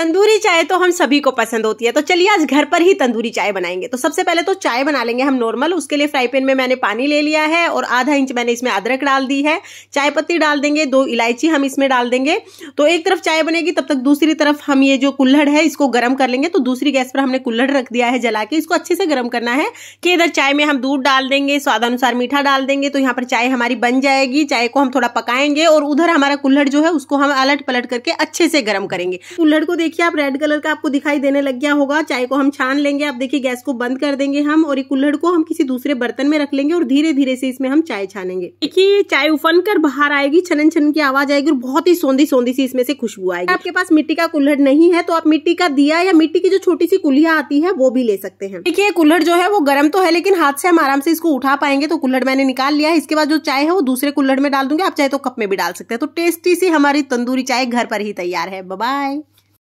तंदूरी चाय तो हम सभी को पसंद होती है तो चलिए आज घर पर ही तंदूरी चाय बनाएंगे तो सबसे पहले तो चाय बना लेंगे हम नॉर्मल उसके लिए फ्राई पैन में मैंने पानी ले लिया है और आधा इंच मैंने इसमें अदरक डाल दी है चाय पत्ती डाल देंगे दो इलायची हम इसमें डाल देंगे तो एक तरफ चाय बनेगी तब तक दूसरी तरफ हम ये जो कुल्हड़ है इसको गर्म कर लेंगे तो दूसरी गैस पर हमने कुल्हड़ रख दिया है जला के इसको अच्छे से गर्म करना है कि इधर चाय में हम दूध डाल देंगे स्वादानुसार मीठा डाल देंगे तो यहाँ पर चाय हमारी बन जाएगी चाय को हम थोड़ा पकाएंगे और उधर हमारा कुल्हड़ जो है उसको हम अलट पलट करके अच्छे से गर्म करेंगे कुल्हड़ को देखिए आप रेड कलर का आपको दिखाई देने लग गया होगा चाय को हम छान लेंगे आप देखिए गैस को बंद कर देंगे हम और ये कुल्हड़ को हम किसी दूसरे बर्तन में रख लेंगे और धीरे धीरे से इसमें हम चाय छानेंगे देखिए ये चाय उफन कर बाहर आएगी छनन छन की आवाज आएगी और बहुत ही सौंधी सौंधी सी इसमें से खुशबू आएगी आपके पास मिट्टी का कुल्हड़ नहीं है तो आप मिट्टी का दिया या मिट्टी की जो छोटी सी कुल्हिया आती है वो भी ले सकते हैं देखिए कुल्हड़ जो है वो गर्म तो है लेकिन हाथ से हम आराम से इसको उठा पाएंगे तो कुल्हड़ मैंने निकाल लिया है इसके बाद जो चाय है वो दूसरे कुल्हड़ में डाल दूंगी आप चाहे तो कप में भी डाल सकते हैं तो टेस्टी सी हमारी तंदूरी चाय घर पर ही तैयार है बाय